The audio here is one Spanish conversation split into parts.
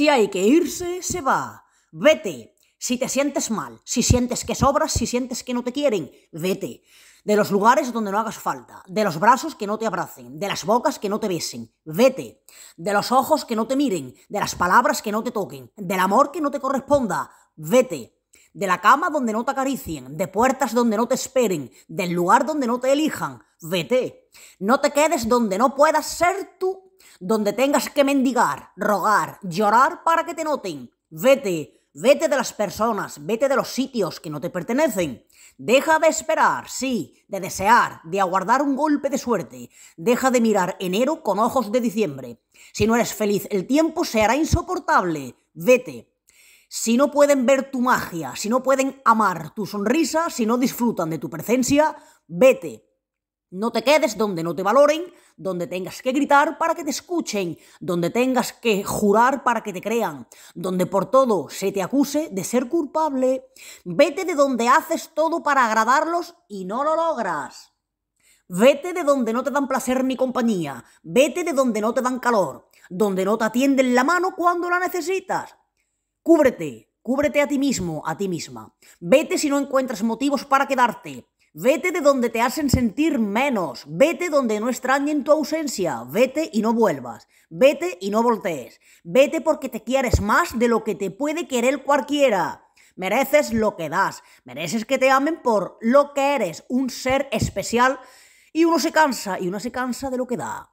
Si hay que irse, se va. Vete. Si te sientes mal, si sientes que sobras, si sientes que no te quieren, vete. De los lugares donde no hagas falta, de los brazos que no te abracen, de las bocas que no te besen, vete. De los ojos que no te miren, de las palabras que no te toquen, del amor que no te corresponda, vete de la cama donde no te acaricien, de puertas donde no te esperen, del lugar donde no te elijan, vete. No te quedes donde no puedas ser tú donde tengas que mendigar, rogar, llorar para que te noten. Vete, vete de las personas, vete de los sitios que no te pertenecen. Deja de esperar, sí, de desear, de aguardar un golpe de suerte. Deja de mirar enero con ojos de diciembre. Si no eres feliz, el tiempo se hará insoportable. Vete. Si no pueden ver tu magia, si no pueden amar tu sonrisa, si no disfrutan de tu presencia, vete. No te quedes donde no te valoren, donde tengas que gritar para que te escuchen, donde tengas que jurar para que te crean, donde por todo se te acuse de ser culpable. Vete de donde haces todo para agradarlos y no lo logras. Vete de donde no te dan placer ni compañía. Vete de donde no te dan calor, donde no te atienden la mano cuando la necesitas. Cúbrete, cúbrete a ti mismo, a ti misma. Vete si no encuentras motivos para quedarte. Vete de donde te hacen sentir menos, vete donde no extrañen tu ausencia, vete y no vuelvas, vete y no voltees, vete porque te quieres más de lo que te puede querer cualquiera. Mereces lo que das, mereces que te amen por lo que eres, un ser especial y uno se cansa y uno se cansa de lo que da.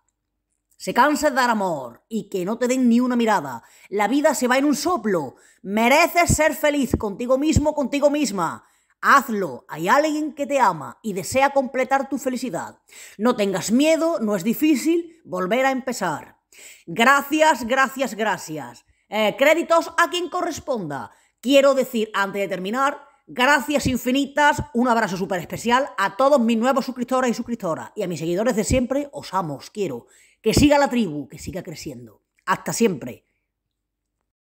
Se cansa de dar amor y que no te den ni una mirada. La vida se va en un soplo. Mereces ser feliz contigo mismo, contigo misma. Hazlo, hay alguien que te ama y desea completar tu felicidad. No tengas miedo, no es difícil volver a empezar. Gracias, gracias, gracias. Eh, créditos a quien corresponda. Quiero decir, antes de terminar, gracias infinitas, un abrazo súper especial a todos mis nuevos suscriptores y suscriptoras y a mis seguidores de siempre, os amo, os quiero. Que siga la tribu, que siga creciendo. Hasta siempre.